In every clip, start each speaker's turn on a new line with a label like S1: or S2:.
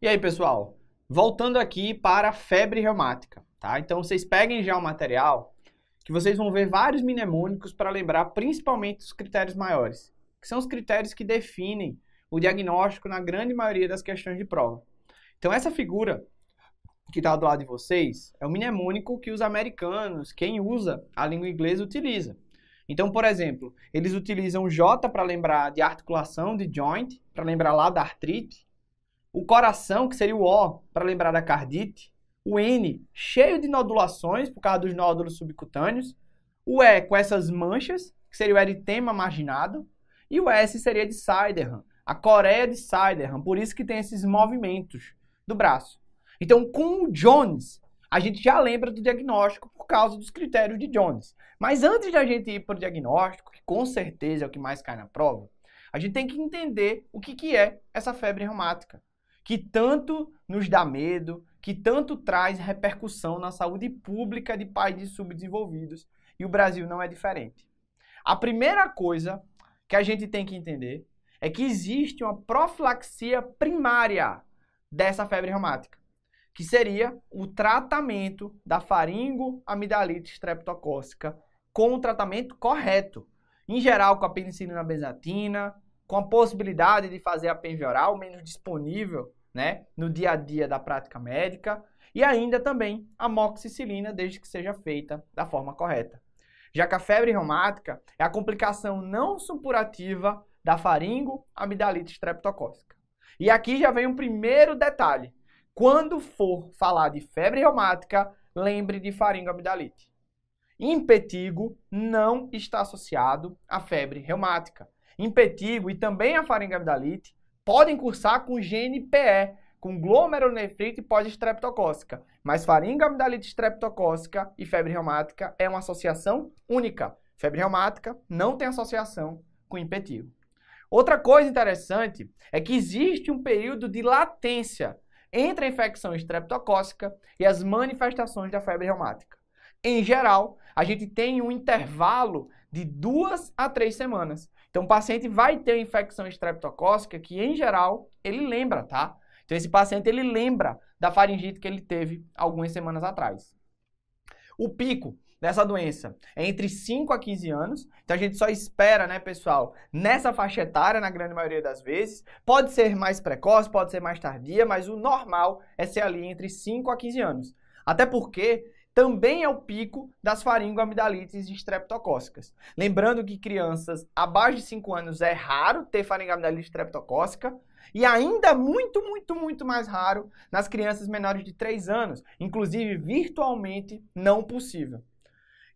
S1: E aí, pessoal? Voltando aqui para febre reumática, tá? Então, vocês peguem já o material, que vocês vão ver vários mnemônicos para lembrar principalmente os critérios maiores, que são os critérios que definem o diagnóstico na grande maioria das questões de prova. Então, essa figura que está do lado de vocês é o mnemônico que os americanos, quem usa a língua inglesa, utiliza. Então, por exemplo, eles utilizam J para lembrar de articulação, de joint, para lembrar lá da artrite, o coração, que seria o O, para lembrar da cardite. O N, cheio de nodulações, por causa dos nódulos subcutâneos. O E, com essas manchas, que seria o eritema marginado. E o S seria de Siderham, a Coreia de Siderham. Por isso que tem esses movimentos do braço. Então, com o Jones, a gente já lembra do diagnóstico por causa dos critérios de Jones. Mas antes da gente ir para o diagnóstico, que com certeza é o que mais cai na prova, a gente tem que entender o que, que é essa febre reumática que tanto nos dá medo, que tanto traz repercussão na saúde pública de países subdesenvolvidos. E o Brasil não é diferente. A primeira coisa que a gente tem que entender é que existe uma profilaxia primária dessa febre reumática, que seria o tratamento da faringoamidalite streptocócica com o tratamento correto, em geral com a penicilina benzatina, com a possibilidade de fazer a penvioral menos disponível né, no dia a dia da prática médica e ainda também a moxicilina, desde que seja feita da forma correta. Já que a febre reumática é a complicação não supurativa da faringo amidalite estreptocócica. E aqui já vem um primeiro detalhe. Quando for falar de febre reumática, lembre de faringo amidalite. Impetigo não está associado à febre reumática. Impetigo e também a faringo amidalite podem cursar com GNPE, com glomerulonefrite pós-estreptocócica. Mas faringa amidalite estreptocócica e febre reumática é uma associação única. Febre reumática não tem associação com impetigo. Outra coisa interessante é que existe um período de latência entre a infecção estreptocócica e as manifestações da febre reumática. Em geral, a gente tem um intervalo de duas a três semanas. Então, o paciente vai ter uma infecção estreptocócica que, em geral, ele lembra, tá? Então, esse paciente, ele lembra da faringite que ele teve algumas semanas atrás. O pico dessa doença é entre 5 a 15 anos. Então a gente só espera, né, pessoal, nessa faixa etária, na grande maioria das vezes. Pode ser mais precoce, pode ser mais tardia, mas o normal é ser ali entre 5 a 15 anos. Até porque também é o pico das faringoamidalites estreptocócicas. Lembrando que crianças abaixo de 5 anos é raro ter faringoamidalite estreptocócica e ainda muito, muito, muito mais raro nas crianças menores de 3 anos, inclusive virtualmente não possível.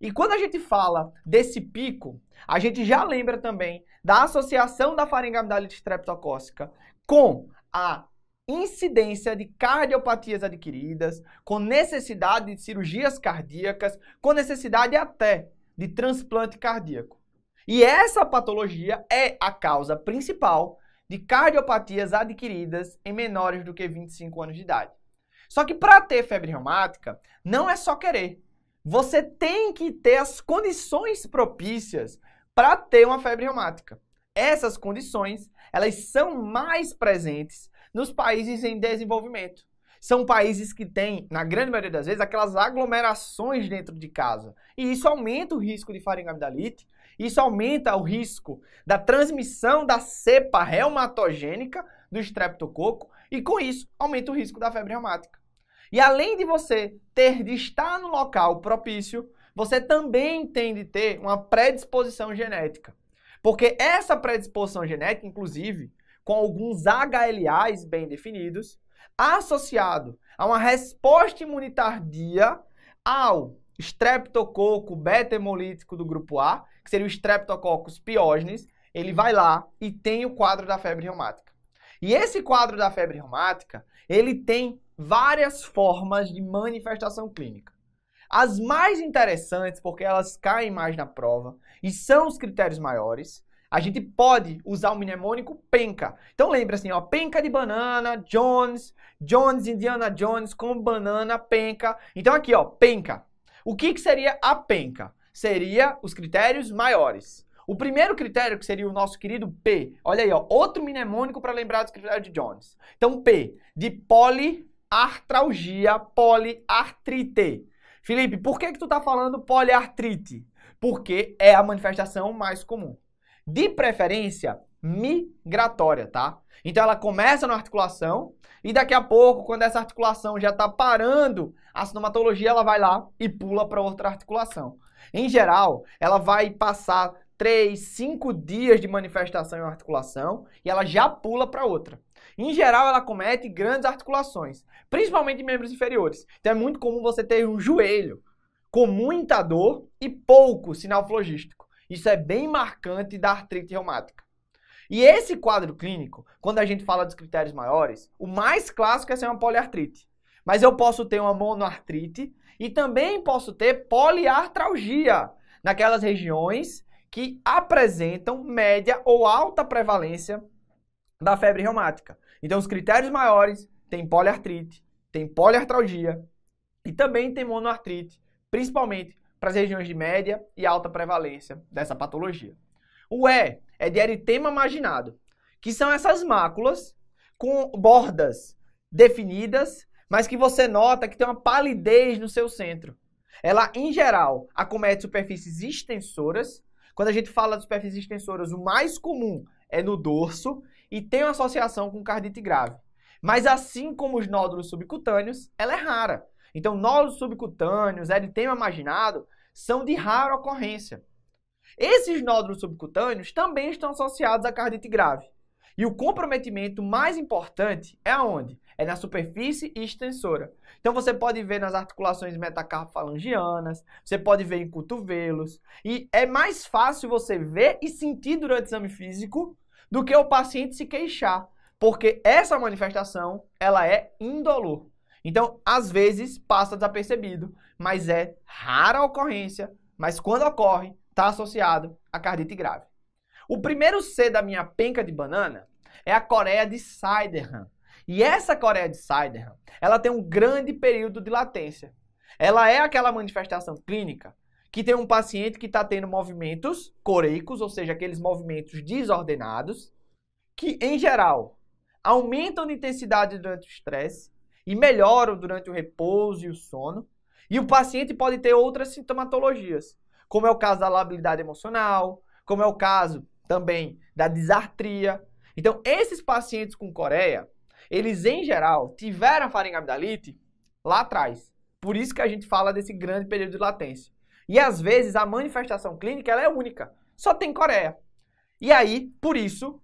S1: E quando a gente fala desse pico, a gente já lembra também da associação da faringoamidalite estreptocócica com a incidência de cardiopatias adquiridas, com necessidade de cirurgias cardíacas, com necessidade até de transplante cardíaco. E essa patologia é a causa principal de cardiopatias adquiridas em menores do que 25 anos de idade. Só que para ter febre reumática, não é só querer. Você tem que ter as condições propícias para ter uma febre reumática. Essas condições, elas são mais presentes nos países em desenvolvimento. São países que têm, na grande maioria das vezes, aquelas aglomerações dentro de casa. E isso aumenta o risco de faringamidalite, isso aumenta o risco da transmissão da cepa reumatogênica do estreptococo e com isso aumenta o risco da febre reumática. E além de você ter de estar no local propício, você também tem de ter uma predisposição genética. Porque essa predisposição genética, inclusive, com alguns HLAs bem definidos, associado a uma resposta imunitardia ao estreptococo beta-hemolítico do grupo A, que seria o Streptococcus pyogenes, ele vai lá e tem o quadro da febre reumática. E esse quadro da febre reumática, ele tem várias formas de manifestação clínica. As mais interessantes, porque elas caem mais na prova e são os critérios maiores, a gente pode usar um mnemônico penca. Então lembra assim, ó, penca de banana, Jones, Jones, Indiana Jones com banana, penca. Então aqui, ó, penca. O que, que seria a penca? Seria os critérios maiores. O primeiro critério, que seria o nosso querido P, olha aí, ó, outro mnemônico para lembrar dos critérios de Jones. Então, P, de poliartralgia, poliartrite. Felipe, por que, que tu tá falando poliartrite? Porque é a manifestação mais comum de preferência migratória, tá? Então ela começa na articulação e daqui a pouco, quando essa articulação já está parando, a sintomatologia ela vai lá e pula para outra articulação. Em geral, ela vai passar 3, 5 dias de manifestação em uma articulação e ela já pula para outra. Em geral, ela comete grandes articulações, principalmente em membros inferiores. Então é muito comum você ter um joelho com muita dor e pouco sinal flogístico. Isso é bem marcante da artrite reumática. E esse quadro clínico, quando a gente fala dos critérios maiores, o mais clássico é ser uma poliartrite. Mas eu posso ter uma monoartrite e também posso ter poliartralgia naquelas regiões que apresentam média ou alta prevalência da febre reumática. Então, os critérios maiores têm poliartrite, tem poliartralgia e também tem monoartrite, principalmente para as regiões de média e alta prevalência dessa patologia. O E é de eritema marginado, que são essas máculas com bordas definidas, mas que você nota que tem uma palidez no seu centro. Ela, em geral, acomete superfícies extensoras. Quando a gente fala de superfícies extensoras, o mais comum é no dorso e tem uma associação com cardite grave. Mas assim como os nódulos subcutâneos, ela é rara. Então, nódulos subcutâneos, eritema imaginado, são de rara ocorrência. Esses nódulos subcutâneos também estão associados à cardite grave. E o comprometimento mais importante é onde? É na superfície extensora. Então você pode ver nas articulações metacarpofalangianas, você pode ver em cotovelos, e é mais fácil você ver e sentir durante o exame físico do que o paciente se queixar, porque essa manifestação, ela é indolor. Então, às vezes passa desapercebido, mas é rara a ocorrência, mas quando ocorre, está associado a cardite grave. O primeiro C da minha penca de banana é a Coreia de Siderham. E essa Coreia de Siderham, ela tem um grande período de latência. Ela é aquela manifestação clínica que tem um paciente que está tendo movimentos coreicos, ou seja, aqueles movimentos desordenados, que em geral aumentam de intensidade durante o estresse e melhoram durante o repouso e o sono. E o paciente pode ter outras sintomatologias, como é o caso da labilidade emocional, como é o caso também da disartria. Então, esses pacientes com coreia, eles em geral tiveram faringamidalite lá atrás. Por isso que a gente fala desse grande período de latência. E às vezes a manifestação clínica ela é única, só tem coreia. E aí, por isso,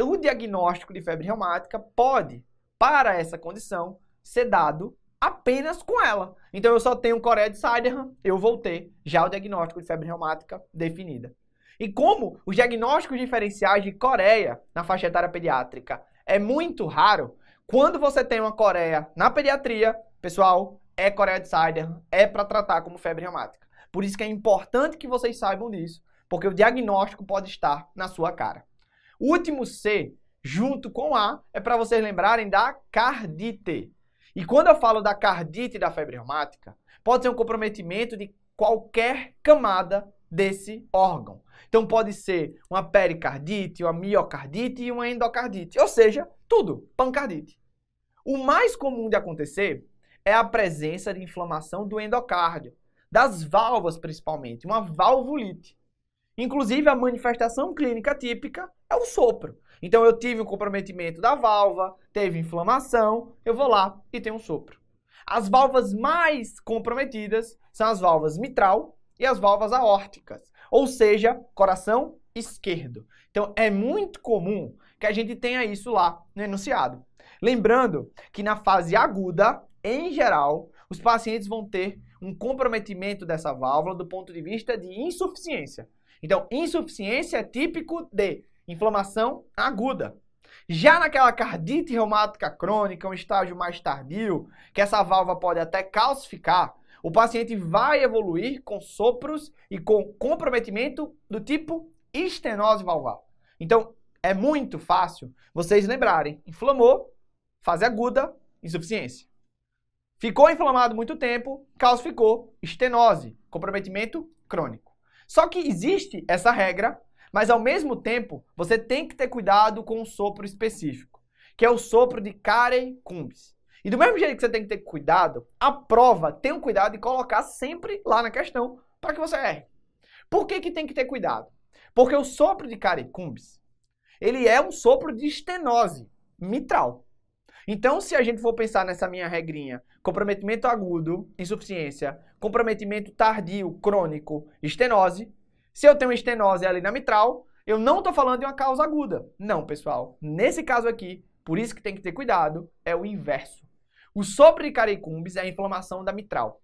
S1: o diagnóstico de febre reumática pode, para essa condição, ser dado apenas com ela. Então eu só tenho coreia de Siderham, eu vou ter já o diagnóstico de febre reumática definida. E como os diagnósticos diferenciais de coreia na faixa etária pediátrica é muito raro, quando você tem uma coreia na pediatria, pessoal, é coreia de Siderham, é para tratar como febre reumática. Por isso que é importante que vocês saibam disso, porque o diagnóstico pode estar na sua cara. O último C, junto com A, é para vocês lembrarem da cardite. E quando eu falo da cardite e da febre reumática, pode ser um comprometimento de qualquer camada desse órgão. Então pode ser uma pericardite, uma miocardite e uma endocardite, ou seja, tudo, pancardite. O mais comum de acontecer é a presença de inflamação do endocárdio, das válvulas principalmente, uma valvulite. Inclusive a manifestação clínica típica é o sopro. Então eu tive um comprometimento da válvula, teve inflamação, eu vou lá e tenho um sopro. As válvulas mais comprometidas são as válvulas mitral e as válvulas aórticas, ou seja, coração esquerdo. Então é muito comum que a gente tenha isso lá no enunciado. Lembrando que na fase aguda, em geral, os pacientes vão ter um comprometimento dessa válvula do ponto de vista de insuficiência. Então, insuficiência é típico de inflamação aguda. Já naquela cardite reumática crônica, um estágio mais tardio, que essa válvula pode até calcificar, o paciente vai evoluir com sopros e com comprometimento do tipo estenose valvular. Então, é muito fácil vocês lembrarem: inflamou, fase aguda, insuficiência. Ficou inflamado muito tempo, calcificou, estenose, comprometimento crônico. Só que existe essa regra mas ao mesmo tempo, você tem que ter cuidado com um sopro específico, que é o sopro de Karen Cumbis. E do mesmo jeito que você tem que ter cuidado, a prova tem cuidado e colocar sempre lá na questão para que você erre. Por que, que tem que ter cuidado? Porque o sopro de Karen Cumbis, ele é um sopro de estenose mitral. Então, se a gente for pensar nessa minha regrinha, comprometimento agudo, insuficiência, comprometimento tardio, crônico, estenose, se eu tenho estenose ali na mitral, eu não estou falando de uma causa aguda. Não, pessoal. Nesse caso aqui, por isso que tem que ter cuidado, é o inverso. O sopro de caricumbis é a inflamação da mitral.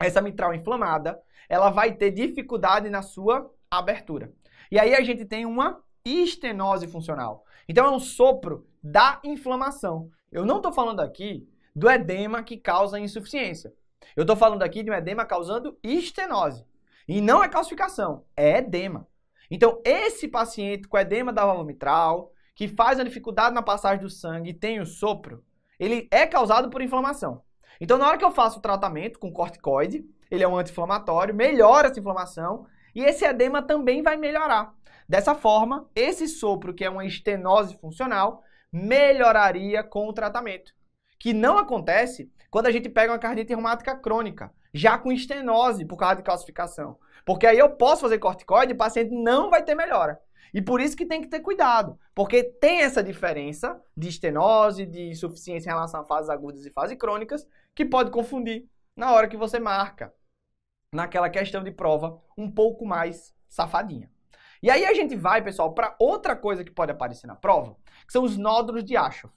S1: Essa mitral inflamada, ela vai ter dificuldade na sua abertura. E aí a gente tem uma estenose funcional. Então é um sopro da inflamação. Eu não estou falando aqui do edema que causa insuficiência. Eu estou falando aqui de um edema causando estenose. E não é calcificação, é edema. Então, esse paciente com edema da válvula mitral, que faz a dificuldade na passagem do sangue e tem o sopro, ele é causado por inflamação. Então, na hora que eu faço o tratamento com corticoide, ele é um anti-inflamatório, melhora essa inflamação e esse edema também vai melhorar. Dessa forma, esse sopro, que é uma estenose funcional, melhoraria com o tratamento. Que não acontece quando a gente pega uma cardite reumática crônica, já com estenose por causa de calcificação. Porque aí eu posso fazer corticoide e o paciente não vai ter melhora. E por isso que tem que ter cuidado, porque tem essa diferença de estenose, de insuficiência em relação a fases agudas e fases crônicas, que pode confundir na hora que você marca, naquela questão de prova um pouco mais safadinha. E aí a gente vai, pessoal, para outra coisa que pode aparecer na prova, que são os nódulos de Aschoff.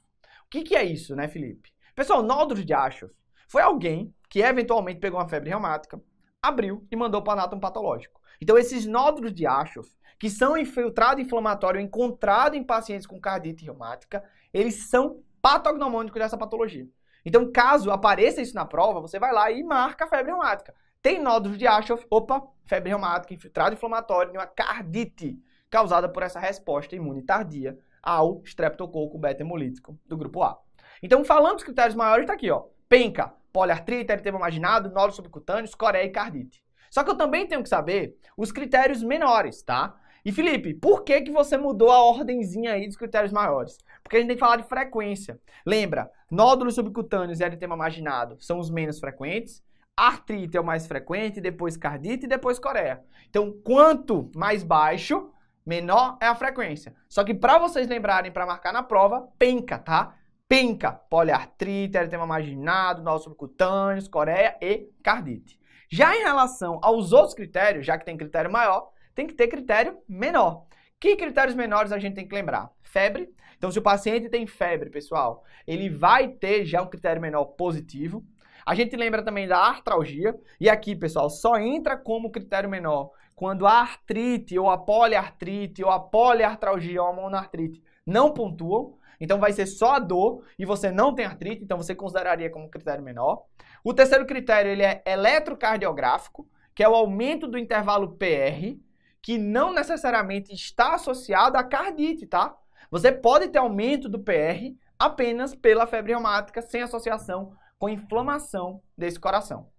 S1: O que, que é isso, né, Felipe? Pessoal, nódulos de Aschoff foi alguém que eventualmente pegou uma febre reumática, abriu e mandou para o anátomo patológico. Então, esses nódulos de Ashoff que são infiltrado inflamatório encontrado em pacientes com cardite reumática, eles são patognomônicos dessa patologia. Então, caso apareça isso na prova, você vai lá e marca a febre reumática. Tem nódulos de Ashoff, opa, febre reumática, infiltrado inflamatório de uma cardite causada por essa resposta imune tardia ao streptococo beta hemolítico do grupo A. Então, falando dos critérios maiores, está aqui, ó. Penca, poliartrite, eritema marginado, nódulos subcutâneos, coreia e cardite. Só que eu também tenho que saber os critérios menores, tá? E Felipe, por que, que você mudou a ordenzinha aí dos critérios maiores? Porque a gente tem que falar de frequência. Lembra, nódulos subcutâneos e eritema marginado são os menos frequentes, artrite é o mais frequente, depois cardite e depois coreia. Então, quanto mais baixo, menor é a frequência. Só que para vocês lembrarem para marcar na prova, penca, tá? penca, poliartrite, eritema marginado, nódulos subcutâneos, coreia e cardite. Já em relação aos outros critérios, já que tem critério maior, tem que ter critério menor. Que critérios menores a gente tem que lembrar? Febre. Então, se o paciente tem febre, pessoal, ele vai ter já um critério menor positivo. A gente lembra também da artralgia. E aqui, pessoal, só entra como critério menor quando a artrite ou a poliartrite ou a poliartralgia ou a monartrite não pontuam. Então vai ser só a dor e você não tem artrite, então você consideraria como critério menor. O terceiro critério ele é eletrocardiográfico, que é o aumento do intervalo PR, que não necessariamente está associado à cardite, tá? Você pode ter aumento do PR apenas pela febre reumática, sem associação com inflamação desse coração.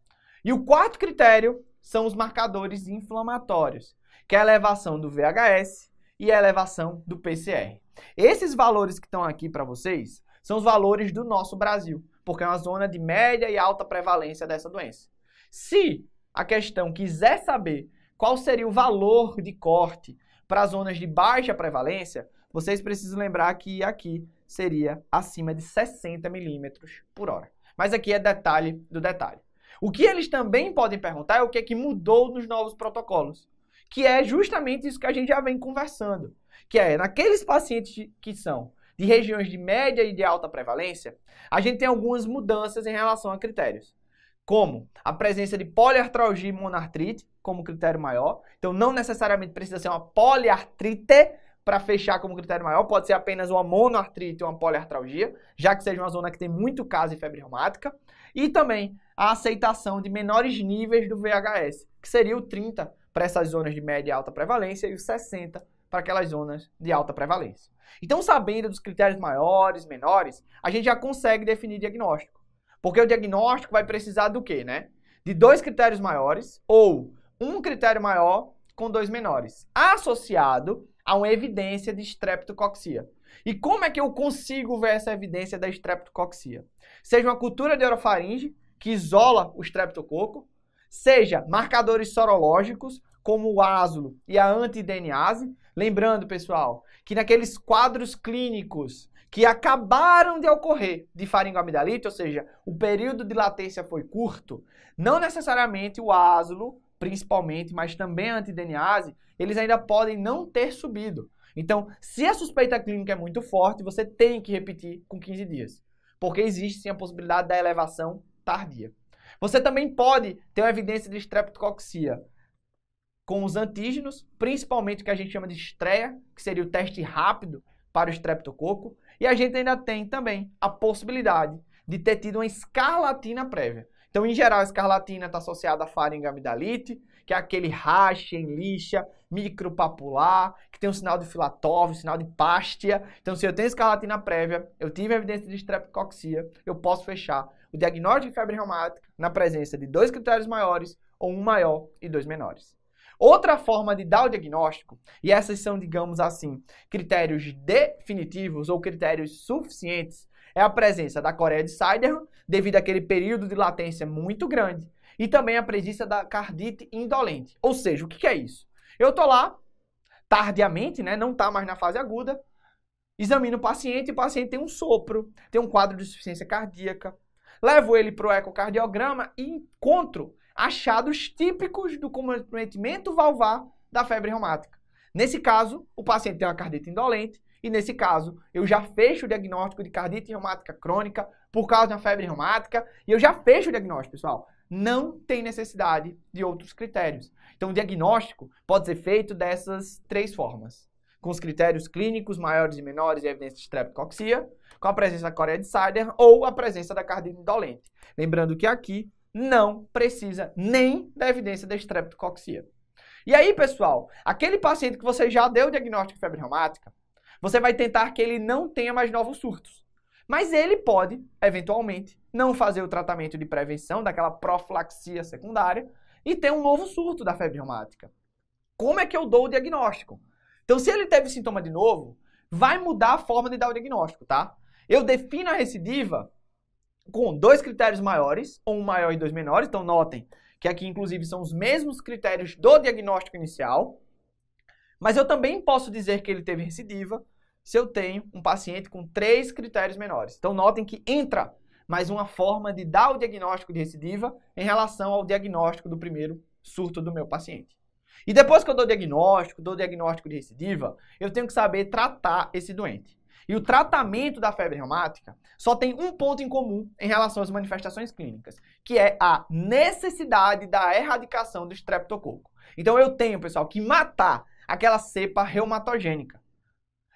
S1: E o quarto critério são os marcadores inflamatórios, que é a elevação do VHS e a elevação do PCR. Esses valores que estão aqui para vocês são os valores do nosso Brasil, porque é uma zona de média e alta prevalência dessa doença. Se a questão quiser saber qual seria o valor de corte para zonas de baixa prevalência, vocês precisam lembrar que aqui seria acima de 60 milímetros por hora. Mas aqui é detalhe do detalhe. O que eles também podem perguntar é o que, é que mudou nos novos protocolos, que é justamente isso que a gente já vem conversando que é naqueles pacientes que são de regiões de média e de alta prevalência, a gente tem algumas mudanças em relação a critérios, como a presença de poliartralgia e monartrite como critério maior. Então, não necessariamente precisa ser uma poliartrite para fechar como critério maior, pode ser apenas uma monoartrite ou uma poliartralgia, já que seja uma zona que tem muito caso de febre reumática, e também a aceitação de menores níveis do VHS, que seria o 30 para essas zonas de média e alta prevalência e o 60 para aquelas zonas de alta prevalência. Então, sabendo dos critérios maiores, menores, a gente já consegue definir diagnóstico. Porque o diagnóstico vai precisar do quê, né? De dois critérios maiores ou um critério maior com dois menores, associado a uma evidência de estreptococcia. E como é que eu consigo ver essa evidência da estreptococcia? Seja uma cultura de orofaringe, que isola o streptococo, seja marcadores sorológicos, como o ázulo e a antidenease, Lembrando, pessoal, que naqueles quadros clínicos que acabaram de ocorrer de faringoamidalite, ou seja, o período de latência foi curto, não necessariamente o ázulo, principalmente, mas também a antideniase, eles ainda podem não ter subido. Então, se a suspeita clínica é muito forte, você tem que repetir com 15 dias, porque existe sim a possibilidade da elevação tardia. Você também pode ter uma evidência de estreptococcia com os antígenos, principalmente o que a gente chama de estreia, que seria o teste rápido para o estreptococo, e a gente ainda tem também a possibilidade de ter tido uma escarlatina prévia. Então, em geral, a escarlatina está associada à faringamidalite, que é aquele racha em lixa, micropapular, que tem um sinal de filatov, um sinal de pástia. Então, se eu tenho escarlatina prévia, eu tive evidência de streptococcia, eu posso fechar o diagnóstico de febre reumática na presença de dois critérios maiores ou um maior e dois menores. Outra forma de dar o diagnóstico, e essas são, digamos assim, critérios definitivos ou critérios suficientes, é a presença da Coreia de Siderman, devido àquele período de latência muito grande, e também a presença da cardite indolente. Ou seja, o que é isso? Eu tô lá, tardiamente, né, não tá mais na fase aguda, examino o paciente e o paciente tem um sopro, tem um quadro de insuficiência cardíaca, levo ele para o ecocardiograma e encontro achados típicos do comprometimento valvar da febre reumática. Nesse caso, o paciente tem uma cardite indolente e nesse caso, eu já fecho o diagnóstico de cardite reumática crônica por causa de uma febre reumática e eu já fecho o diagnóstico, pessoal. Não tem necessidade de outros critérios. Então, o diagnóstico pode ser feito dessas três formas com os critérios clínicos maiores e menores e evidência de streptococcia, com a presença da coreia de Sider ou a presença da cardíaca indolente. Lembrando que aqui não precisa nem da evidência da streptococcia. E aí, pessoal, aquele paciente que você já deu o diagnóstico de febre reumática, você vai tentar que ele não tenha mais novos surtos. Mas ele pode, eventualmente, não fazer o tratamento de prevenção daquela profilaxia secundária e ter um novo surto da febre reumática. Como é que eu dou o diagnóstico? Então, se ele teve sintoma de novo, vai mudar a forma de dar o diagnóstico, tá? Eu defino a recidiva com dois critérios maiores, um maior e dois menores. Então, notem que aqui, inclusive, são os mesmos critérios do diagnóstico inicial. Mas eu também posso dizer que ele teve recidiva se eu tenho um paciente com três critérios menores. Então, notem que entra mais uma forma de dar o diagnóstico de recidiva em relação ao diagnóstico do primeiro surto do meu paciente. E depois que eu dou diagnóstico, dou diagnóstico de recidiva, eu tenho que saber tratar esse doente. E o tratamento da febre reumática só tem um ponto em comum em relação às manifestações clínicas, que é a necessidade da erradicação do estreptococo. Então eu tenho, pessoal, que matar aquela cepa reumatogênica.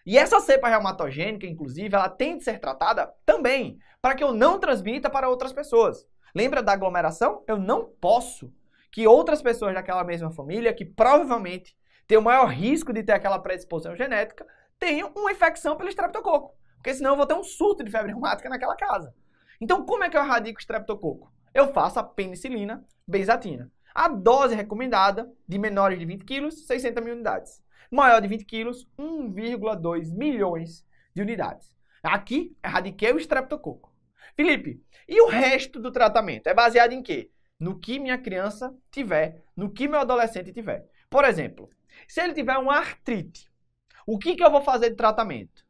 S1: E essa cepa reumatogênica, inclusive, ela tem de ser tratada também, para que eu não transmita para outras pessoas. Lembra da aglomeração? Eu não posso que outras pessoas daquela mesma família, que provavelmente têm o maior risco de ter aquela predisposição genética, tenham uma infecção pelo estreptococo. Porque senão eu vou ter um surto de febre reumática naquela casa. Então, como é que eu erradico o estreptococo? Eu faço a penicilina benzatina. A dose recomendada de menores de 20 quilos, 600 mil unidades. Maior de 20 quilos, 1,2 milhões de unidades. Aqui, erradiquei o estreptococo. Felipe, e o resto do tratamento? É baseado em quê? no que minha criança tiver, no que meu adolescente tiver. Por exemplo, se ele tiver uma artrite, o que, que eu vou fazer de tratamento?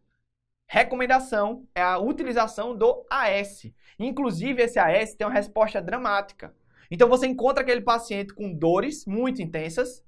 S1: Recomendação é a utilização do AS. Inclusive, esse AS tem uma resposta dramática. Então, você encontra aquele paciente com dores muito intensas,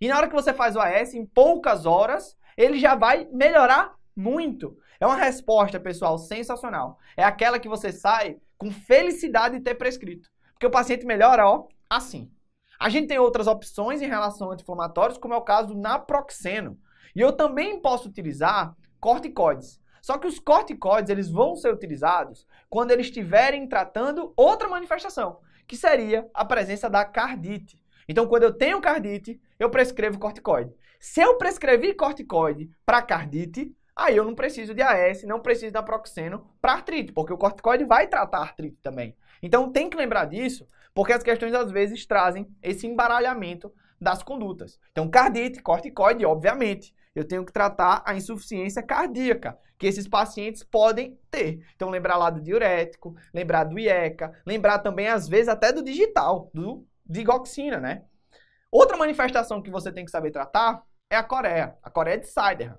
S1: e na hora que você faz o AS, em poucas horas, ele já vai melhorar muito. É uma resposta, pessoal, sensacional. É aquela que você sai com felicidade de ter prescrito. Porque o paciente melhora, ó, assim. A gente tem outras opções em relação a anti-inflamatórios, como é o caso do naproxeno. E eu também posso utilizar corticoides. Só que os corticoides, eles vão ser utilizados quando eles estiverem tratando outra manifestação, que seria a presença da cardite. Então, quando eu tenho cardite, eu prescrevo corticoide. Se eu prescrevi corticoide para cardite, aí eu não preciso de AS, não preciso da proxeno para artrite, porque o corticoide vai tratar artrite também. Então tem que lembrar disso, porque as questões às vezes trazem esse embaralhamento das condutas. Então, cardite, corticoide, obviamente. Eu tenho que tratar a insuficiência cardíaca, que esses pacientes podem ter. Então, lembrar lá do diurético, lembrar do IECA, lembrar também, às vezes, até do digital, do digoxina, né? Outra manifestação que você tem que saber tratar é a coreia, a coreia de Sider.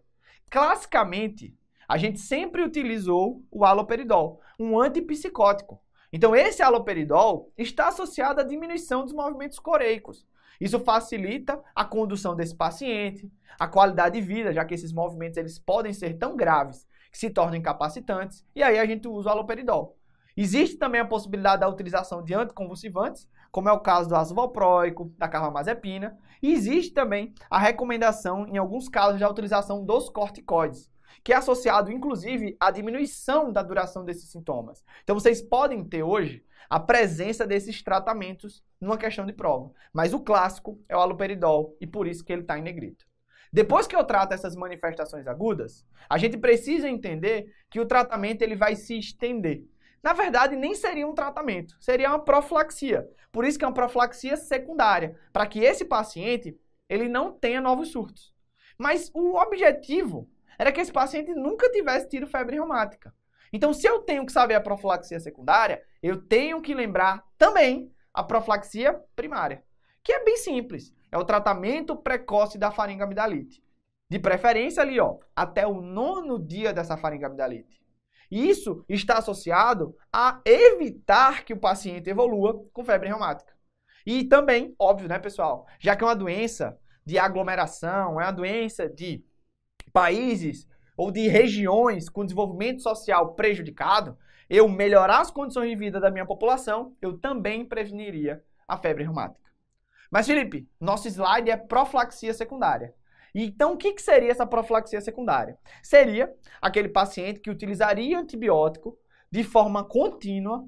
S1: Classicamente, a gente sempre utilizou o haloperidol, um antipsicótico. Então, esse haloperidol está associado à diminuição dos movimentos coreicos. Isso facilita a condução desse paciente, a qualidade de vida, já que esses movimentos eles podem ser tão graves que se tornam incapacitantes, e aí a gente usa o haloperidol. Existe também a possibilidade da utilização de anticonvulsivantes, como é o caso do azulopróico, da carbamazepina, e existe também a recomendação, em alguns casos, da utilização dos corticoides, que é associado inclusive à diminuição da duração desses sintomas. Então vocês podem ter hoje a presença desses tratamentos numa questão de prova, mas o clássico é o aloperidol e por isso que ele está em negrito. Depois que eu trato essas manifestações agudas, a gente precisa entender que o tratamento ele vai se estender. Na verdade, nem seria um tratamento, seria uma profilaxia. Por isso que é uma profilaxia secundária, para que esse paciente ele não tenha novos surtos. Mas o objetivo era que esse paciente nunca tivesse tido febre reumática. Então, se eu tenho que saber a profilaxia secundária, eu tenho que lembrar também a profilaxia primária, que é bem simples. É o tratamento precoce da faringamidalite. De preferência ali, ó, até o nono dia dessa faringamidalite. Isso está associado a evitar que o paciente evolua com febre reumática. E também, óbvio, né, pessoal, já que é uma doença de aglomeração, é uma doença de países ou de regiões com desenvolvimento social prejudicado, eu melhorar as condições de vida da minha população, eu também preveniria a febre reumática. Mas, Felipe, nosso slide é profilaxia secundária. Então, o que, seria essa profilaxia secundária? Seria aquele paciente que utilizaria antibiótico de forma contínua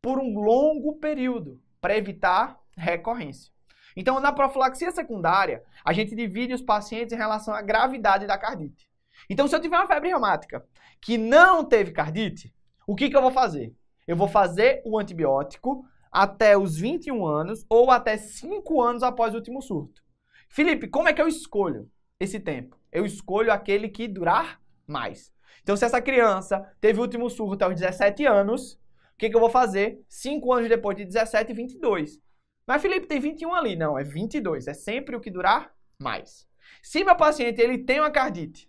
S1: por um longo período para evitar recorrência. Então, na profilaxia secundária, a gente divide os pacientes em relação à gravidade da cardite. Então, se eu tiver uma febre reumática que não teve cardite, o que, que eu vou fazer? Eu vou fazer o antibiótico até os 21 anos ou até 5 anos após o último surto. Felipe, como é que eu escolho esse tempo? Eu escolho aquele que durar mais. Então, se essa criança teve o último surto aos 17 anos, o que, que eu vou fazer? 5 anos depois de 17, e 22. Mas Felipe tem 21 ali. Não, é 22. É sempre o que durar mais. Se meu paciente ele tem uma cardite,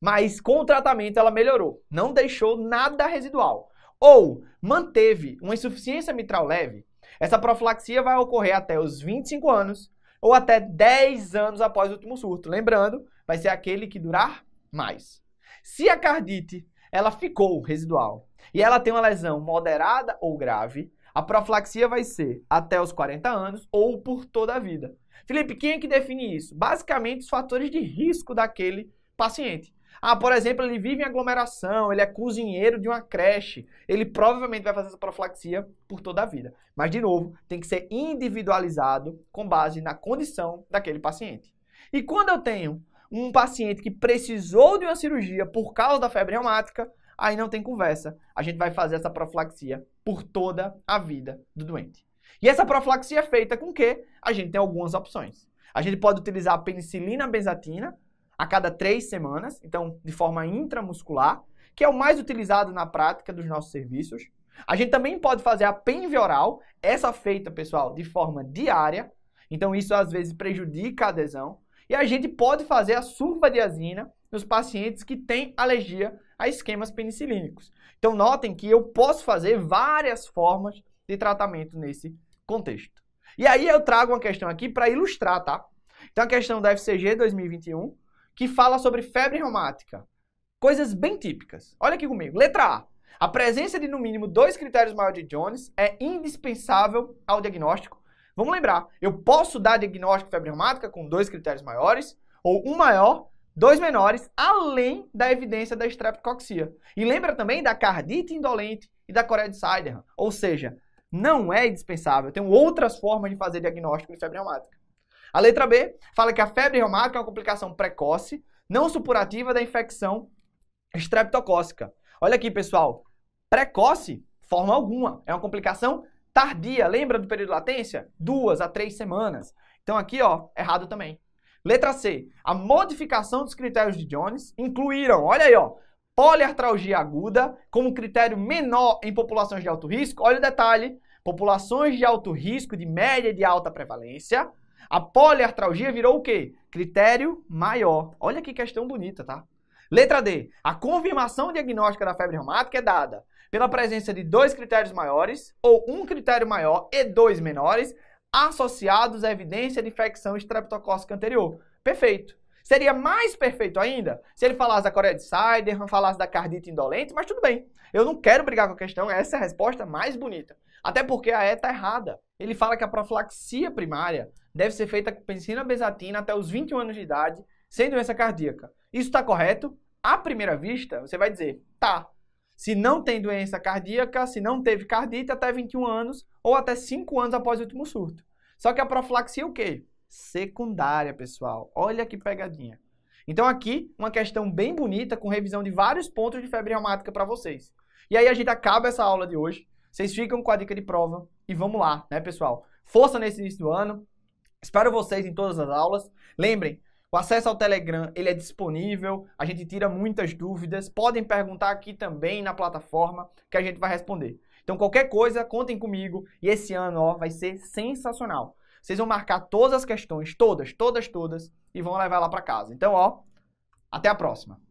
S1: mas com o tratamento ela melhorou, não deixou nada residual, ou manteve uma insuficiência mitral leve, essa profilaxia vai ocorrer até os 25 anos ou até 10 anos após o último surto. Lembrando, vai ser aquele que durar mais. Se a cardite ela ficou residual e ela tem uma lesão moderada ou grave, a profilaxia vai ser até os 40 anos ou por toda a vida. Felipe, quem é que define isso? Basicamente, os fatores de risco daquele paciente. Ah, por exemplo, ele vive em aglomeração, ele é cozinheiro de uma creche, ele provavelmente vai fazer essa profilaxia por toda a vida. Mas, de novo, tem que ser individualizado com base na condição daquele paciente. E quando eu tenho um paciente que precisou de uma cirurgia por causa da febre reumática, aí não tem conversa. A gente vai fazer essa profilaxia por toda a vida do doente. E essa profilaxia é feita com que a gente tem algumas opções. A gente pode utilizar a penicilina benzatina a cada três semanas, então de forma intramuscular, que é o mais utilizado na prática dos nossos serviços. A gente também pode fazer a penvioral, essa feita, pessoal, de forma diária. Então isso às vezes prejudica a adesão. E a gente pode fazer a sulfadiazina nos pacientes que têm alergia a esquemas penicilínicos. Então, notem que eu posso fazer várias formas de tratamento nesse contexto. E aí eu trago uma questão aqui para ilustrar, tá? Então, a questão da FCG 2021, que fala sobre febre reumática. Coisas bem típicas. Olha aqui comigo. Letra A. A presença de no mínimo dois critérios maiores de Jones é indispensável ao diagnóstico. Vamos lembrar, eu posso dar diagnóstico de febre reumática com dois critérios maiores ou um maior dois menores, além da evidência da estreptococcia. E lembra também da cardite indolente e da coreia de Siderhan. Ou seja, não é indispensável, tem outras formas de fazer diagnóstico de febre reumática. A letra B fala que a febre reumática é uma complicação precoce, não supurativa da infecção estreptocócica. Olha aqui, pessoal, precoce, forma alguma, é uma complicação tardia. Lembra do período de latência? Duas a três semanas. Então aqui, ó, errado também. Letra C. A modificação dos critérios de Jones incluíram, olha aí, ó, poliartralgia aguda como critério menor em populações de alto risco. Olha o detalhe. Populações de alto risco de média e de alta prevalência. A poliartralgia virou o quê? Critério maior. Olha que questão bonita, tá? Letra D. A confirmação diagnóstica da febre reumática é dada pela presença de dois critérios maiores ou um critério maior e dois menores associados à evidência de infecção estreptocócica anterior. Perfeito. Seria mais perfeito ainda se ele falasse da Coreia de Sider, falasse da cardite indolente, mas tudo bem. Eu não quero brigar com a questão, essa é a resposta mais bonita. Até porque a ETA está errada. Ele fala que a profilaxia primária deve ser feita com penicilina benzatina até os 21 anos de idade, sem doença cardíaca. Isso está correto? À primeira vista, você vai dizer, tá. Se não tem doença cardíaca, se não teve cardite até 21 anos ou até 5 anos após o último surto. Só que a profilaxia é o quê? Secundária, pessoal. Olha que pegadinha. Então aqui, uma questão bem bonita com revisão de vários pontos de febre reumática para vocês. E aí a gente acaba essa aula de hoje. Vocês ficam com a dica de prova e vamos lá, né, pessoal? Força nesse início do ano. Espero vocês em todas as aulas. Lembrem, o acesso ao Telegram, ele é disponível, a gente tira muitas dúvidas. Podem perguntar aqui também na plataforma que a gente vai responder. Então qualquer coisa, contem comigo e esse ano ó, vai ser sensacional. Vocês vão marcar todas as questões, todas, todas, todas e vão levar lá para casa. Então, ó, até a próxima.